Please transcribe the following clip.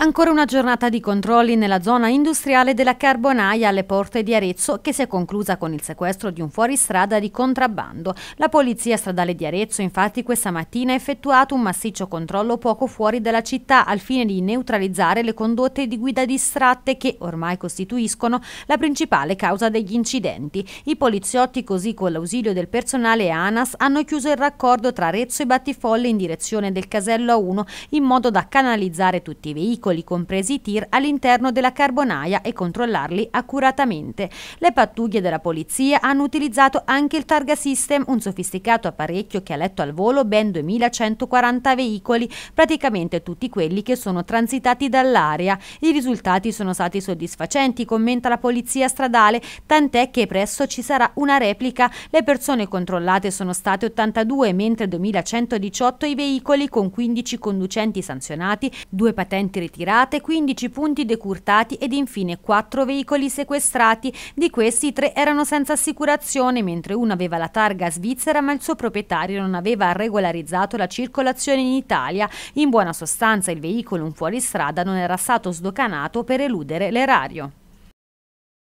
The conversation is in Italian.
Ancora una giornata di controlli nella zona industriale della Carbonaia alle porte di Arezzo che si è conclusa con il sequestro di un fuoristrada di contrabbando. La Polizia Stradale di Arezzo infatti questa mattina ha effettuato un massiccio controllo poco fuori dalla città al fine di neutralizzare le condotte di guida distratte che ormai costituiscono la principale causa degli incidenti. I poliziotti così con l'ausilio del personale ANAS hanno chiuso il raccordo tra Arezzo e Battifolle in direzione del casello A1 in modo da canalizzare tutti i veicoli veicoli, compresi i tir, all'interno della carbonaia e controllarli accuratamente. Le pattuglie della polizia hanno utilizzato anche il Targa System, un sofisticato apparecchio che ha letto al volo ben 2140 veicoli, praticamente tutti quelli che sono transitati dall'area. I risultati sono stati soddisfacenti, commenta la polizia stradale, tant'è che presto ci sarà una replica. Le persone controllate sono state 82, mentre 2118 i veicoli con 15 conducenti sanzionati, due patenti ritirate ritirate, 15 punti decurtati ed infine 4 veicoli sequestrati. Di questi 3 erano senza assicurazione, mentre uno aveva la targa svizzera ma il suo proprietario non aveva regolarizzato la circolazione in Italia. In buona sostanza il veicolo, un fuoristrada, non era stato sdocanato per eludere l'erario.